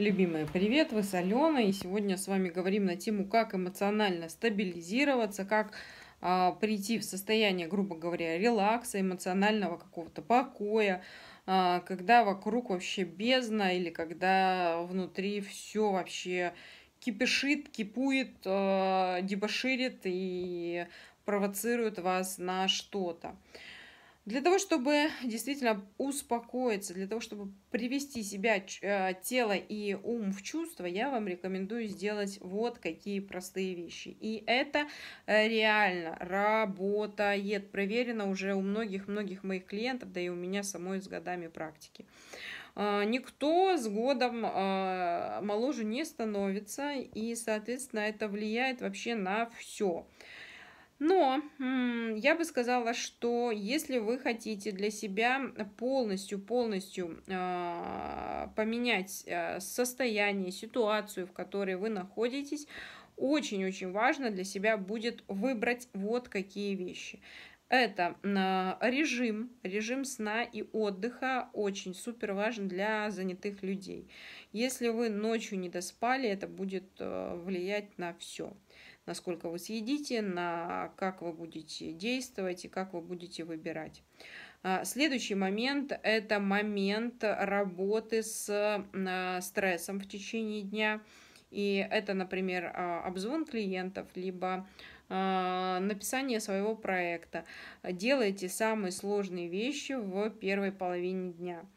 Любимые, привет! Вы с Аленой. И сегодня с вами говорим на тему, как эмоционально стабилизироваться, как а, прийти в состояние, грубо говоря, релакса, эмоционального какого-то покоя, а, когда вокруг вообще бездна или когда внутри все вообще кипишит, кипует, а, дебоширит и провоцирует вас на что-то. А, для того, чтобы действительно успокоиться, для того, чтобы привести себя, э, тело и ум в чувство, я вам рекомендую сделать вот какие простые вещи. И это э, реально работает, проверено уже у многих-многих моих клиентов, да и у меня самой с годами практики. Э, никто с годом моложе не становится, и, соответственно, это влияет вообще на все. Но я бы сказала, что если вы хотите для себя полностью, полностью а, э, поменять состояние, ситуацию, в которой вы находитесь, очень-очень важно для себя будет выбрать вот какие вещи. Это а, режим, режим сна и отдыха очень супер важен для занятых людей. Если вы ночью не доспали, это будет э, влиять на все насколько вы съедите, на как вы будете действовать и как вы будете выбирать. А, следующий момент – это момент работы с а, стрессом в течение дня. И это, например, а, обзвон клиентов, либо написание своего проекта. Делайте самые сложные вещи в первой половине дня –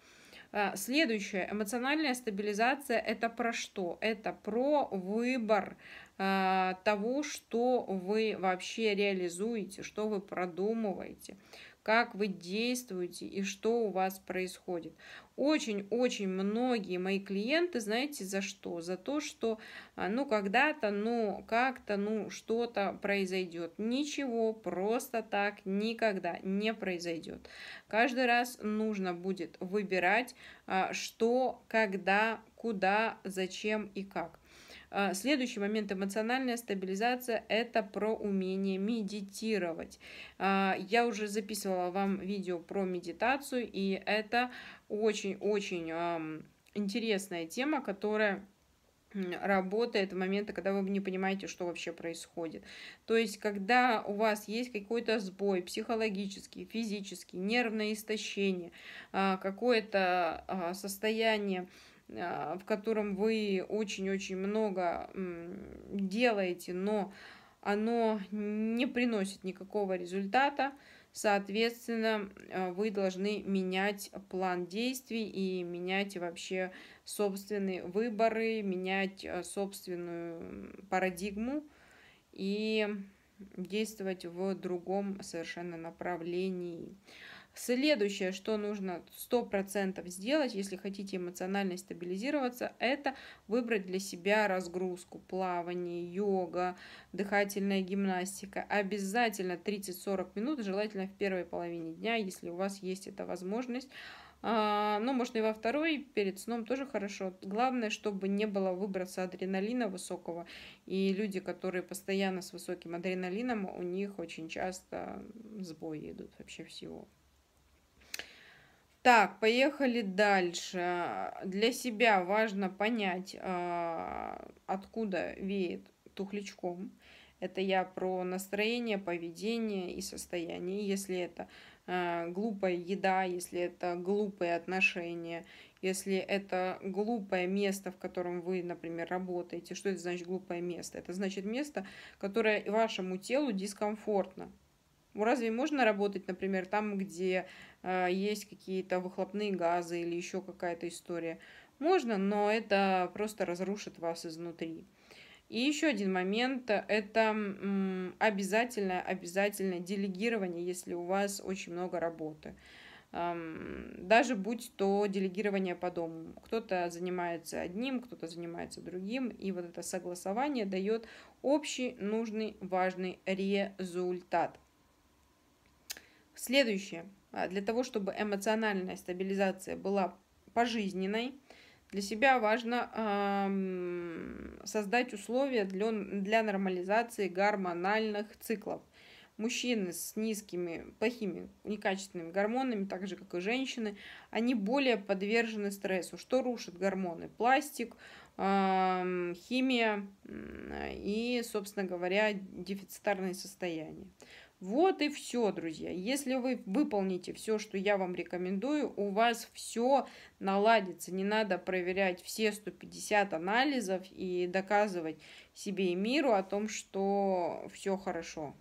Э, следующее, эмоциональная стабилизация это про что? Это про выбор э, того, что вы вообще реализуете, что вы продумываете, как вы действуете и что у вас происходит. Очень-очень многие мои клиенты, знаете, за что? За то, что, а, ну, когда-то, ну, как-то, ну, что-то произойдет. Ничего просто так никогда не произойдет. Каждый раз нужно будет выбирать, а, что, когда, куда, зачем и как. А, следующий момент эмоциональная стабилизация – это про умение медитировать. А, я уже записывала вам видео про медитацию, и это очень-очень интересная тема, которая работает в моменты, когда вы не понимаете, что вообще происходит. То есть, когда у вас есть какой-то сбой психологический, физический, нервное истощение, а, какое-то состояние а, в котором вы очень-очень много делаете, но оно не приносит никакого результата, соответственно, а, вы должны менять план действий и менять вообще собственные выборы, менять а, собственную парадигму и действовать в другом совершенно направлении. Следующее, что нужно 100% сделать, если хотите эмоционально стабилизироваться, это выбрать для себя разгрузку, плавание, йога, дыхательная гимнастика. Обязательно 30-40 минут, желательно в первой половине дня, если у вас есть эта возможность. А, ну, можно и во второй, перед сном тоже хорошо. Главное, чтобы не было выброса адреналина высокого. И люди, которые постоянно с высоким адреналином, у них очень часто сбои идут вообще всего. Так, поехали дальше. Для себя важно понять, а, откуда веет тухлячком. Это я про настроение, поведение и состояние. Если это а, глупая еда, если это глупые отношения, если это глупое место, в котором вы, например, работаете. Что это значит глупое место? Это значит место, которое вашему телу дискомфортно. Ну, разве можно работать, например, там, где э, есть какие-то выхлопные газы или еще какая-то история? Можно, но это просто разрушит вас изнутри. И еще один момент – это обязательное, обязательное делегирование, если у вас очень много работы. Даже будь то делегирование по дому. Кто-то занимается одним, кто-то занимается другим, и вот это согласование дает общий, нужный, важный результат – Следующее. А, для того, чтобы эмоциональная стабилизация была пожизненной, для себя важно э, создать условия для, для нормализации гормональных циклов. Мужчины с низкими, плохими, некачественными гормонами, так же как и женщины, они более подвержены стрессу, что рушит гормоны. Пластик, э, химия и, собственно говоря, дефицитарные состояния. Вот и все, друзья. Если вы выполните все, что я вам рекомендую, у вас все наладится. Не надо проверять все 150 анализов и доказывать себе и миру о том, что все хорошо.